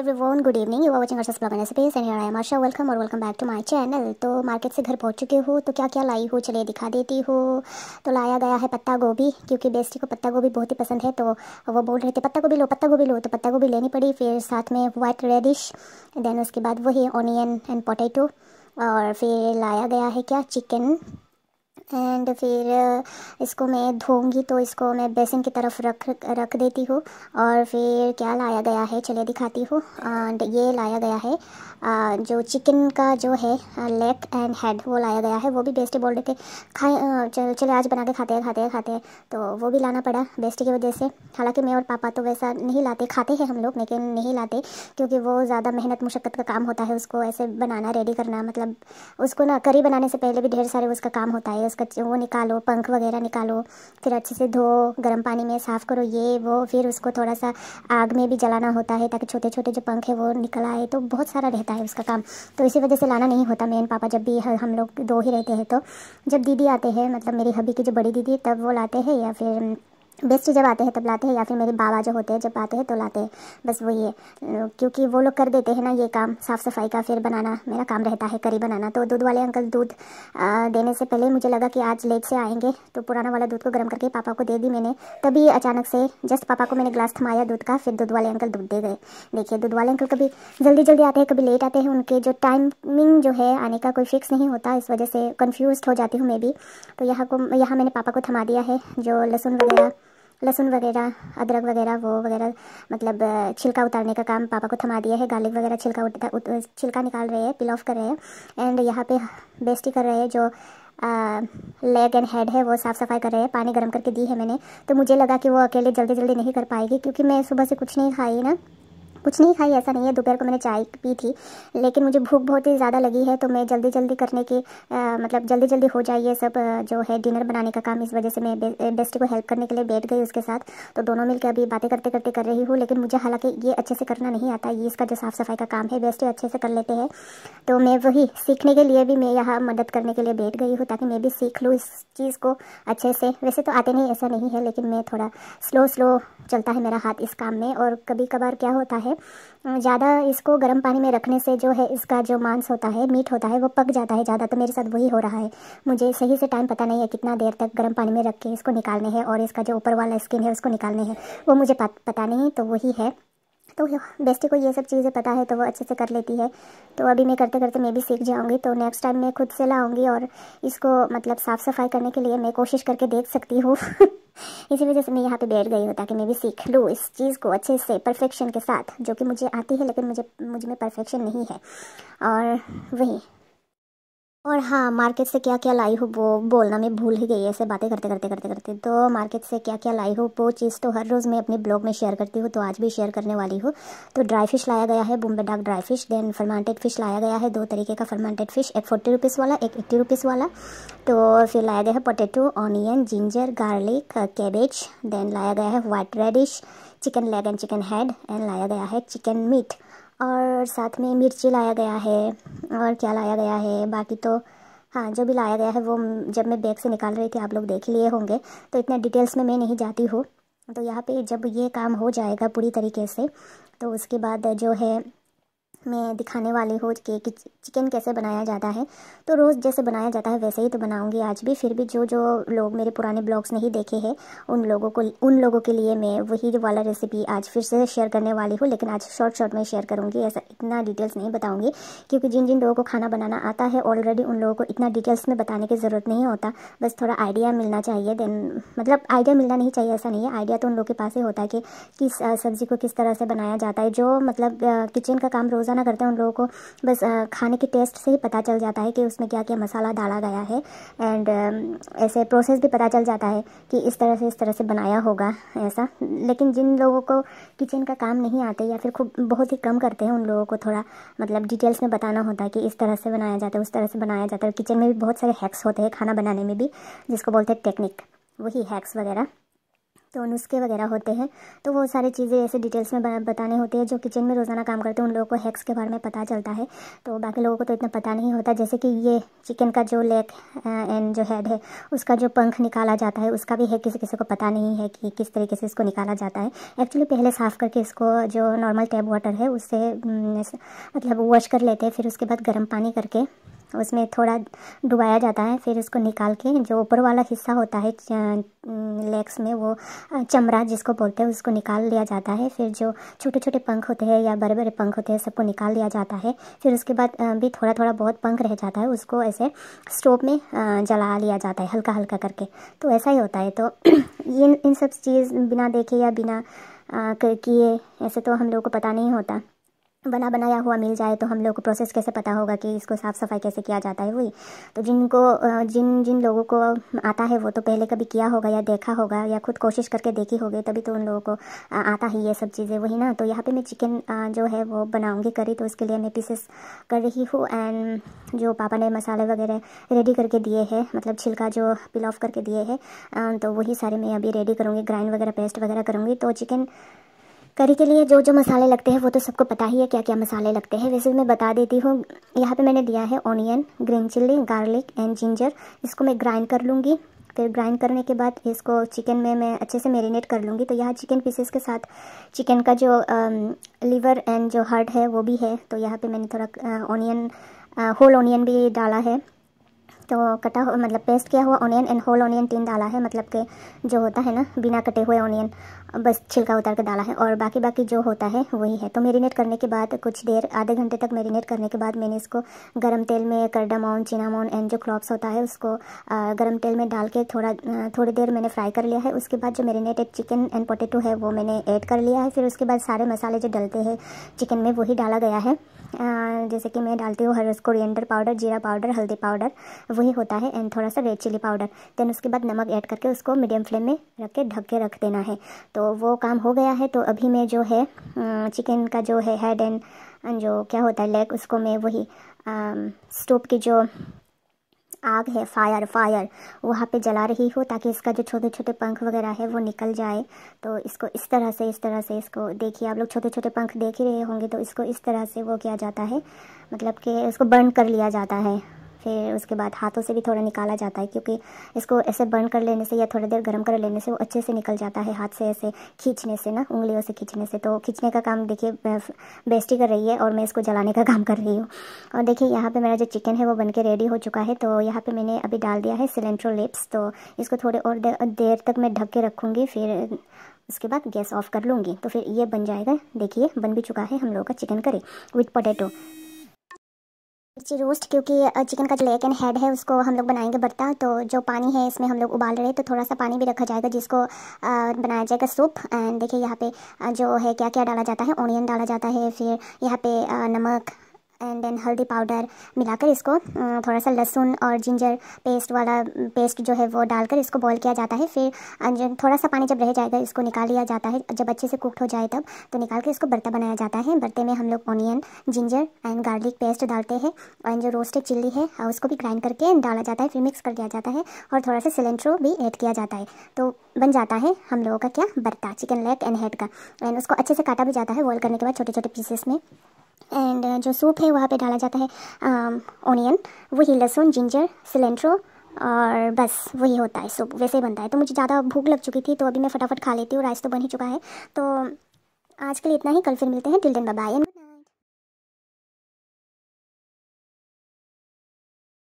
everyone good evening you watching Arsh's blog recipes and here I am Asha welcome और welcome back to my channel तो market से घर पहुंच चुके हो तो क्या क्या लाई हो चलिए दिखा देती हो तो लाया गया है पत्ता गोभी क्योंकि बेस्टी को पत्ता गोभी बहुत ही पसंद है तो वो बोल रहे थे पत्ता गोभी लो पत्ता गोभी लो तो पत्ता गोभी लेनी पड़ी फिर साथ में वाइट रेडिश देन उसके बाद वही ऑनियन एंड पोटैटो और फिर लाया गया है क्या चिकन एंड फिर uh, इसको मैं धोंगी तो इसको मैं बेसिन की तरफ रख रख देती हूँ और फिर क्या लाया गया है चलिए दिखाती हूँ एंड ये लाया गया है आ, uh, जो चिकन का जो है लेग एंड हेड वो लाया गया है वो भी बेस्टी बोल रहे थे खाए uh, चले आज बना के खाते हैं खाते हैं खाते हैं तो वो भी लाना पड़ा बेस्टी की वजह से हालाँकि मैं और पापा तो वैसा नहीं लाते खाते हैं हम लोग लेकिन नहीं लाते क्योंकि वो ज़्यादा मेहनत मुशक्क़त का काम होता है उसको ऐसे बनाना रेडी करना मतलब उसको ना करी बनाने से पहले भी ढेर सारे उसका काम होता है उसका उसका वो निकालो पंख वगैरह निकालो फिर अच्छे से धो गर्म पानी में साफ़ करो ये वो फिर उसको थोड़ा सा आग में भी जलाना होता है ताकि छोटे छोटे जो पंख है वो निकल आए तो बहुत सारा रहता है उसका काम तो इसी वजह से लाना नहीं होता मेन पापा जब भी हम लोग दो ही रहते हैं तो जब दीदी आते हैं मतलब मेरी हबी की जो बड़ी दीदी तब वो लाते हैं या फिर बेस्ट तो जब आते हैं तब लाते हैं या फिर मेरे बाबा जो होते हैं जब आते हैं तो लाते हैं बस वही है क्योंकि वो लोग कर देते हैं ना ये काम साफ़ सफाई का फिर बनाना मेरा काम रहता है करी बनाना तो दूध वाले अंकल दूध देने से पहले मुझे लगा कि आज लेट से आएंगे तो पुराना वाला दूध को गर्म करके पापा को दे दी मैंने तभी अचानक से जस्ट पापा को मैंने ग्लास थमाया दूध का फिर दूध वाले अंकल दूध दे गए देखिए दूध वाले अंकल कभी जल्दी जल्दी आते हैं कभी लेट आते हैं उनके जो टाइमिंग जो है आने का कोई फिक्स नहीं होता इस वजह से कन्फ्यूज़ हो जाती हूँ मैं भी तो यहाँ को यहाँ मैंने पापा को थमा दिया है जो लहसुन वगैरह लहसुन वगैरह अदरक वगैरह वो वगैरह मतलब छिलका उतारने का काम पापा को थमा दिया है गार्लिक वगैरह छिलका उठा छिलका निकाल रहे हैं पिल ऑफ कर रहे हैं एंड यहाँ पे बेस्टी कर रहे हैं जो लेग एंड हेड है वो साफ़ सफाई कर रहे हैं पानी गर्म करके दी है मैंने तो मुझे लगा कि वो अकेले जल्दी जल्दी नहीं कर पाएगी क्योंकि मैं सुबह से कुछ नहीं खाई ना कुछ नहीं खाई ऐसा नहीं है दोपहर को मैंने चाय पी थी लेकिन मुझे भूख बहुत ही ज़्यादा लगी है तो मैं जल्दी जल्दी करने की आ, मतलब जल्दी जल्दी हो जाइए सब जो है डिनर बनाने का काम इस वजह से मैं बे, को हेल्प करने के लिए बैठ गई उसके साथ तो दोनों मिलकर अभी बातें करते करते कर रही हूँ लेकिन मुझे हालांकि ये अच्छे से करना नहीं आता ये इसका जो साफ़ सफाई का काम है बेस्टी अच्छे से कर लेते हैं तो मैं वही सीखने के लिए भी मैं यहाँ मदद करने के लिए बैठ गई हूँ ताकि मैं भी सीख लूँ इस चीज़ को अच्छे से वैसे तो आते नहीं ऐसा नहीं है लेकिन मैं थोड़ा स्लो स्लो चलता है मेरा हाथ इस काम में और कभी कभार क्या होता है ज़्यादा इसको गर्म पानी में रखने से जो है इसका जो मांस होता है मीट होता है वो पक जाता है ज़्यादा तो मेरे साथ वही हो रहा है मुझे सही से टाइम पता नहीं है कितना देर तक गर्म पानी में रख के इसको निकालने हैं और इसका जो ऊपर वाला स्किन है उसको निकालने हैं वो मुझे पता नहीं तो वही है तो बेस्टी को ये सब चीज़ें पता है तो वो अच्छे से कर लेती है तो अभी मैं करते करते मैं भी सीख जाऊँगी तो नेक्स्ट टाइम मैं खुद से लाऊँगी और इसको मतलब साफ़ सफाई करने के लिए मैं कोशिश करके देख सकती हूँ इसी वजह से मैं यहाँ पे बैठ गई हूँ ताकि मैं भी सीख लूँ इस चीज़ को अच्छे से परफेक्शन के साथ जो कि मुझे आती है लेकिन मुझे मुझ में परफेक्शन नहीं है और वही और हाँ मार्केट से क्या क्या लाई हो वो बोलना मैं भूल ही गई ऐसे बातें करते करते करते करते तो मार्केट से क्या क्या लाई हो वो चीज़ तो हर रोज़ मैं अपने ब्लॉग में शेयर करती हूँ तो आज भी शेयर करने वाली हूँ तो ड्राई फिश लाया गया है Bombay duck dry fish then fermented fish लाया गया है दो तरीके का फर्मांटेड फिश एक फोर्टी रुपीज़ वाला एक एट्टी रुपीज़ वाला तो फिर लाया गया है potato onion ginger garlic cabbage then लाया गया है white radish chicken leg and chicken head and लाया गया है चिकन मीट और साथ में मिर्ची लाया गया है और क्या लाया गया है बाकी तो हाँ जो भी लाया गया है वो जब मैं बैग से निकाल रही थी आप लोग देख लिए होंगे तो इतने डिटेल्स में मैं नहीं जाती हूँ तो यहाँ पे जब ये काम हो जाएगा पूरी तरीके से तो उसके बाद जो है मैं दिखाने वाले हूँ कि चिकन कैसे बनाया जाता है तो रोज़ जैसे बनाया जाता है वैसे ही तो बनाऊंगी आज भी फिर भी जो जो लोग मेरे पुराने ब्लॉग्स नहीं देखे हैं उन लोगों को उन लोगों के लिए मैं वही वाला रेसिपी आज फिर से शेयर करने वाली हूँ लेकिन आज शॉर्ट शॉर्ट में शेयर करूँगी ऐसा इतना डिटेल्स नहीं बताऊँगी क्योंकि जिन जिन लोगों को खाना बनाना आता है ऑलरेडी उन लोगों को इतना डिटेल्स में बताने की ज़रूरत नहीं होता बस थोड़ा आइडिया मिलना चाहिए देन मतलब आइडिया मिलना नहीं चाहिए ऐसा नहीं है आइडिया तो उन लोगों के पास ही होता है कि किस सब्ज़ी को किस तरह से बनाया जाता है जो मतलब किचन का काम रोज़ रोज़ाना करते हैं उन लोगों को बस खाने के टेस्ट से ही पता चल जाता है कि उसमें क्या क्या मसाला डाला गया है एंड ऐसे प्रोसेस भी पता चल जाता है कि इस तरह से इस तरह से बनाया होगा ऐसा लेकिन जिन लोगों को किचन का काम नहीं आते या फिर खूब बहुत ही कम करते हैं उन लोगों को थोड़ा मतलब डिटेल्स में बताना होता है कि इस तरह से बनाया जाता है उस तरह से बनाया जाता है किचन में भी बहुत सारे हैक्स होते हैं खाना बनाने में भी जिसको बोलते हैं टेक्निक वही हैक्स वगैरह तो नुस्खे वगैरह होते हैं तो वो सारी चीज़ें ऐसे डिटेल्स में बताने होते हैं जो किचन में रोज़ाना काम करते हैं उन लोगों को हैक्स के बारे में पता चलता है तो बाकी लोगों को तो इतना पता नहीं होता जैसे कि ये चिकन का जो लेग एंड जो हेड है उसका जो पंख निकाला जाता है उसका भी है किसी किसी को पता नहीं है कि किस तरीके से इसको निकाला जाता है एक्चुअली पहले साफ़ करके इसको जो नॉर्मल टैप वाटर है उससे मतलब वॉश कर लेते हैं फिर उसके बाद गर्म पानी करके उसमें थोड़ा डुबाया जाता है फिर उसको निकाल के जो ऊपर वाला हिस्सा होता है लेग्स में वो चमड़ा जिसको बोलते हैं उसको निकाल लिया जाता है फिर जो छोटे छोटे पंख होते हैं या बड़े बड़े पंख होते हैं सबको निकाल लिया जाता है फिर उसके बाद भी थोड़ा थोड़ा बहुत पंख रह जाता है उसको ऐसे स्टोव में जला लिया जाता है हल्का हल्का करके तो ऐसा ही होता है तो इन इन सब चीज़ बिना देखे या बिना किए ऐसे तो हम लोगों को पता नहीं होता बना बनाया हुआ मिल जाए तो हम लोग को प्रोसेस कैसे पता होगा कि इसको साफ़ सफाई कैसे किया जाता है वही तो जिनको जिन जिन लोगों को आता है वो तो पहले कभी किया होगा या देखा होगा या खुद कोशिश करके देखी होगी तभी तो उन लोगों को आता ही ये सब चीज़ें वही ना तो यहाँ पे मैं चिकन जो है वो बनाऊँगी करी तो उसके लिए मैं पीसेस कर रही हूँ एंड जो पापा ने मसाले वगैरह रेडी करके दिए हैं मतलब छिलका जो पिल ऑफ करके दिए हैं तो वही सारे मैं अभी रेडी करूँगी ग्राइंड वगैरह पेस्ट वगैरह करूँगी तो चिकन करी के लिए जो जो मसाले लगते हैं वो तो सबको पता ही है क्या क्या मसाले लगते हैं वैसे मैं बता देती हूँ यहाँ पे मैंने दिया है onion green chilli garlic and ginger इसको मैं ग्राइंड कर लूँगी फिर ग्राइंड करने के बाद इसको चिकन में मैं अच्छे से मेरीनेट कर लूँगी तो यहाँ चिकन पीसेस के साथ चिकन का जो लीवर एंड जो हार्ट है वो भी है तो यहाँ पर मैंने थोड़ा ऑनियन होल ऑनियन भी डाला है तो कटा हुआ मतलब पेस्ट किया हुआ ऑनियन एंड होल ऑनियन तीन डाला है मतलब के जो होता है ना बिना कटे हुए ऑनियन बस छिलका उतार के डाला है और बाकी बाकी जो होता है वही है तो मेरीनेट करने के बाद कुछ देर आधे घंटे तक मेरीनेट करने के बाद मैंने इसको गर्म तेल में चीना चिनामोन एंड जो क्रॉप्स होता है उसको गर्म तेल में डाल के थोड़ा थोड़ी देर मैंने फ्राई कर लिया है उसके बाद जो मेरीनेटेड चिकन एंड पोटेटो है वो मैंने ऐड कर लिया है फिर उसके बाद सारे मसाले जो डलते हैं चिकन में वही डाला गया है जैसे कि मैं डालती हूँ हर रोज़ कोरिएंडर पाउडर जीरा पाउडर हल्दी पाउडर वही होता है एंड थोड़ा सा रेड चिली पाउडर देन उसके बाद नमक ऐड करके उसको मीडियम फ्लेम में रख के ढक के रख देना है तो वो काम हो गया है तो अभी मैं जो है चिकन का जो है हेड एंड जो क्या होता है लेग उसको मैं वही स्टोव की जो आग है फायर फायर वहाँ पे जला रही हो ताकि इसका जो छोटे छोटे पंख वगैरह है वो निकल जाए तो इसको इस तरह से इस तरह से इसको देखिए आप लोग छोटे छोटे पंख देख ही रहे होंगे तो इसको इस तरह से वो किया जाता है मतलब कि इसको बर्न कर लिया जाता है फिर उसके बाद हाथों से भी थोड़ा निकाला जाता है क्योंकि इसको ऐसे बर्न कर लेने से या थोड़ी देर गर्म कर लेने से वो अच्छे से निकल जाता है हाथ से ऐसे खींचने से ना उंगलियों से खींचने से तो खींचने का काम देखिए बेस्टी कर रही है और मैं इसको जलाने का काम कर रही हूँ और देखिए यहाँ पर मेरा जो चिकन है वो बन के रेडी हो चुका है तो यहाँ पर मैंने अभी डाल दिया है सिलेंट्रो लिप्स तो इसको थोड़े और देर तक मैं ढक के रखूँगी फिर उसके बाद गैस ऑफ कर लूँगी तो फिर ये बन जाएगा देखिए बन भी चुका है हम लोगों का चिकन करी विथ पोटैटो मिर्ची रोस्ट क्योंकि चिकन का जो लेग एंड हेड है उसको हम लोग बनाएंगे बर्ता तो जो पानी है इसमें हम लोग उबाल रहे हैं तो थोड़ा सा पानी भी रखा जाएगा जिसको बनाया जाएगा सूप एंड देखिए यहाँ पे जो है क्या क्या डाला जाता है ओनियन डाला जाता है फिर यहाँ पे नमक एंड देन हल्दी पाउडर मिलाकर इसको थोड़ा सा लहसुन और जिंजर पेस्ट वाला पेस्ट जो है वो डालकर इसको बॉईल किया जाता है फिर थोड़ा सा पानी जब रह जाएगा इसको निकाल लिया जाता है जब अच्छे से कुकड हो जाए तब तो निकाल कर इसको बर्ता बनाया जाता है बर्ते में हम लोग onion ginger and garlic paste डालते हैं एंड जो रोस्टेड चिल्ली है उसको भी ग्राइंड करके डाला जाता है फिर मिक्स कर दिया जाता है और थोड़ा सा सिलेंट्रो भी ऐड किया जाता है तो बन जाता है हम लोगों का क्या बर्ता चिकन लेग एंड हेड का एंड उसको अच्छे से काटा भी जाता है बॉयल करने के बाद छोटे छोटे पीसेस में एंड uh, जो सूप है वहाँ पे डाला जाता है ओनियन um, वही लहसुन जिंजर सिलेंट्रो और बस वही होता है सूप वैसे ही बनता है तो मुझे ज़्यादा भूख लग चुकी थी तो अभी मैं फटाफट खा लेती हूँ राइस तो बन ही चुका है तो आज के लिए इतना ही कल फिर मिलते हैं टिल दिन बाबा एंड